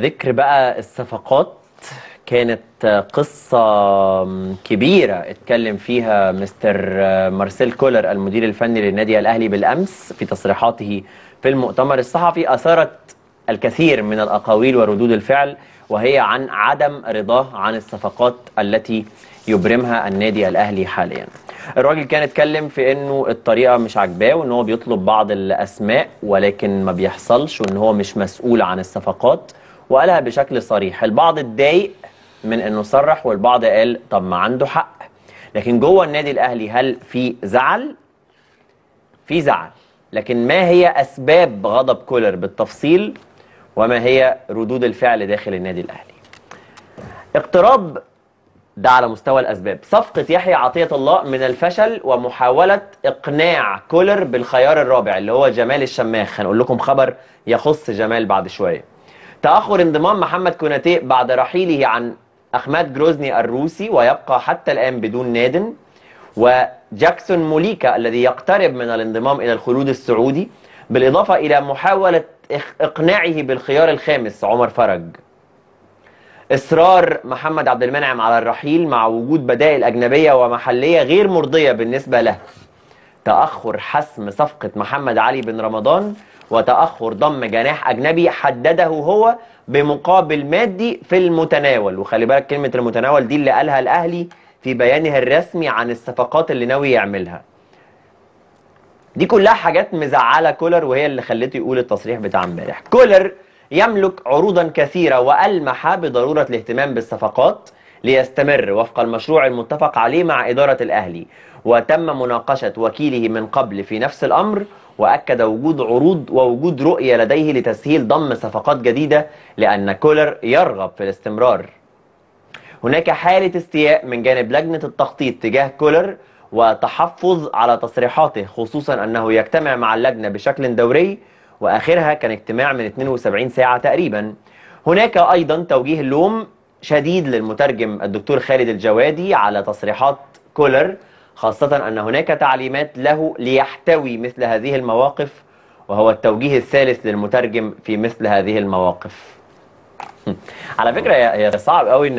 ذكر بقى الصفقات كانت قصة كبيرة اتكلم فيها مستر مارسيل كولر المدير الفني للنادي الأهلي بالأمس في تصريحاته في المؤتمر الصحفي أثارت الكثير من الأقاويل وردود الفعل وهي عن عدم رضاه عن الصفقات التي يبرمها النادي الأهلي حاليا الراجل كان اتكلم في انه الطريقه مش عاجباه وان هو بيطلب بعض الاسماء ولكن ما بيحصلش وان هو مش مسؤول عن الصفقات وقالها بشكل صريح البعض اتضايق من انه صرح والبعض قال طب ما عنده حق لكن جوه النادي الاهلي هل في زعل في زعل لكن ما هي اسباب غضب كولر بالتفصيل وما هي ردود الفعل داخل النادي الاهلي اقتراب ده على مستوى الاسباب صفقه يحيى عطيه الله من الفشل ومحاوله اقناع كولر بالخيار الرابع اللي هو جمال الشماخ هنقول لكم خبر يخص جمال بعد شويه تأخر انضمام محمد كوناتي بعد رحيله عن أخماد جروزني الروسي ويبقى حتى الآن بدون ناد وجاكسون موليكا الذي يقترب من الانضمام إلى الخلود السعودي بالإضافة إلى محاولة إقناعه بالخيار الخامس عمر فرج إصرار محمد عبد المنعم على الرحيل مع وجود بدائل أجنبية ومحلية غير مرضية بالنسبة له تأخر حسم صفقة محمد علي بن رمضان وتأخر ضم جناح أجنبي حدده هو بمقابل مادي في المتناول وخلي بالك كلمة المتناول دي اللي قالها الأهلي في بيانه الرسمي عن الصفقات اللي ناوي يعملها دي كلها حاجات مزعله كولر وهي اللي خلته يقول التصريح بتاع امبارح كولر يملك عروضا كثيره والمح بضروره الاهتمام بالصفقات ليستمر وفق المشروع المتفق عليه مع اداره الاهلي وتم مناقشه وكيله من قبل في نفس الامر وأكد وجود عروض ووجود رؤية لديه لتسهيل ضم صفقات جديدة لأن كولر يرغب في الاستمرار هناك حالة استياء من جانب لجنة التخطيط تجاه كولر وتحفظ على تصريحاته خصوصا أنه يجتمع مع اللجنة بشكل دوري وآخرها كان اجتماع من 72 ساعة تقريبا هناك أيضا توجيه لوم شديد للمترجم الدكتور خالد الجوادي على تصريحات كولر خاصة أن هناك تعليمات له ليحتوي مثل هذه المواقف وهو التوجيه الثالث للمترجم في مثل هذه المواقف على فكرة يا صعب قوي